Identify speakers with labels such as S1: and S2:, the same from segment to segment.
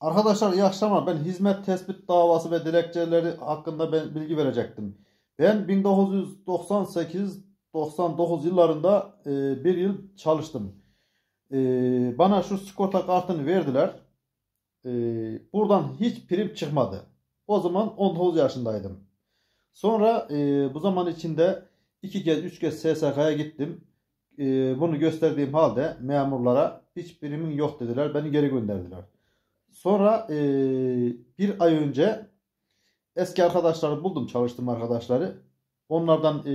S1: Arkadaşlar iyi akşamlar. Ben hizmet tespit davası ve dilekçeleri hakkında ben bilgi verecektim. Ben 1998-99 yıllarında e, bir yıl çalıştım. E, bana şu sigorta kartını verdiler. E, buradan hiç prim çıkmadı. O zaman 19 yaşındaydım. Sonra e, bu zaman içinde iki kez üç kez SSK'ya gittim. E, bunu gösterdiğim halde memurlara hiç primim yok dediler. Beni geri gönderdiler. Sonra e, bir ay önce eski arkadaşları buldum çalıştığım arkadaşları. Onlardan e,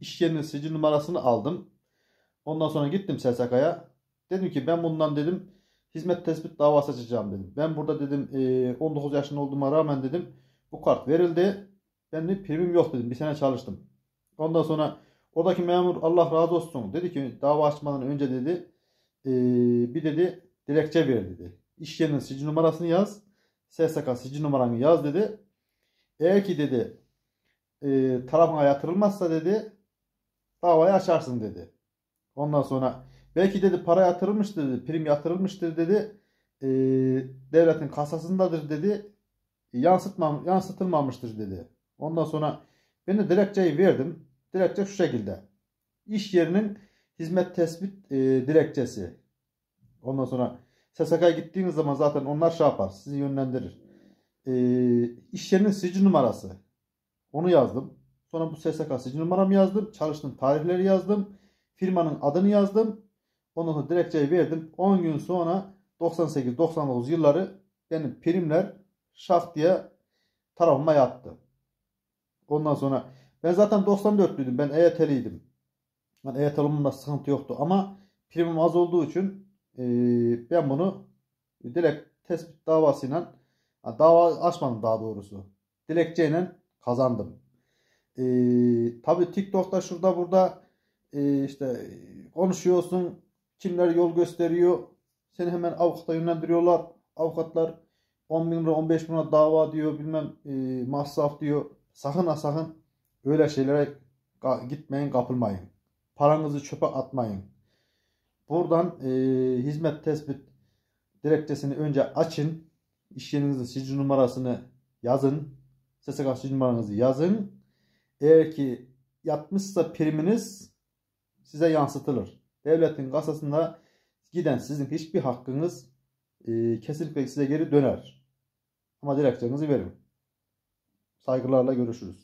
S1: iş yerinin sicil numarasını aldım. Ondan sonra gittim SSK'ya. Dedim ki ben bundan dedim hizmet tespit davası açacağım dedim. Ben burada dedim e, 19 yaşında olduğuma rağmen dedim bu kart verildi. Ben de primim yok dedim. Bir sene çalıştım. Ondan sonra oradaki memur Allah razı olsun dedi ki dava açmadan önce dedi e, bir dedi dilekçe ver dedi. İş yerinin sicil numarasını yaz. SSK sicil numaranı yaz dedi. Eğer ki dedi e, tarafına yatırılmazsa dedi davayı açarsın dedi. Ondan sonra belki dedi para yatırılmıştır dedi. Prim yatırılmıştır dedi. E, devletin kasasındadır dedi. E, yansıtmam, yansıtılmamıştır dedi. Ondan sonra ben de dilekçeyi verdim. Dilekçe şu şekilde. İş yerinin hizmet tespit e, dilekçesi. Ondan sonra SSK'ya gittiğiniz zaman zaten onlar şey yapar. Sizi yönlendirir. Ee, iş yerinin sicil numarası. Onu yazdım. Sonra bu SSK sicil numaramı yazdım. Çalıştığım tarihleri yazdım. Firmanın adını yazdım. Ondan sonra dilekçeyi verdim. 10 gün sonra 98-99 yılları benim primler şaf diye tarafıma yattı. Ondan sonra ben zaten 94'lüydüm. Ben EYT'liydim. Yani EYT olmamda sıkıntı yoktu ama primim az olduğu için ee, ben bunu direkt tespit davasıyla dava açmadım daha doğrusu. Dilekçeyle kazandım. E, tabii TikTok'ta şurada burada e, işte konuşuyorsun. Kimler yol gösteriyor. Seni hemen avukata yönlendiriyorlar. Avukatlar 10 bin lira 15 bin lira dava diyor bilmem e, masraf diyor. Sakın ha sakın öyle şeylere gitmeyin kapılmayın. Paranızı çöpe atmayın. Buradan e, hizmet tespit dilekçesini önce açın. İş yerinizin sicil numarasını yazın. SSK sicil numaranızı yazın. Eğer ki yatmışsa priminiz size yansıtılır. Devletin kasasında giden sizin hiçbir hakkınız e, kesinlikle size geri döner. Ama dilekçenizi verin. Saygılarla görüşürüz.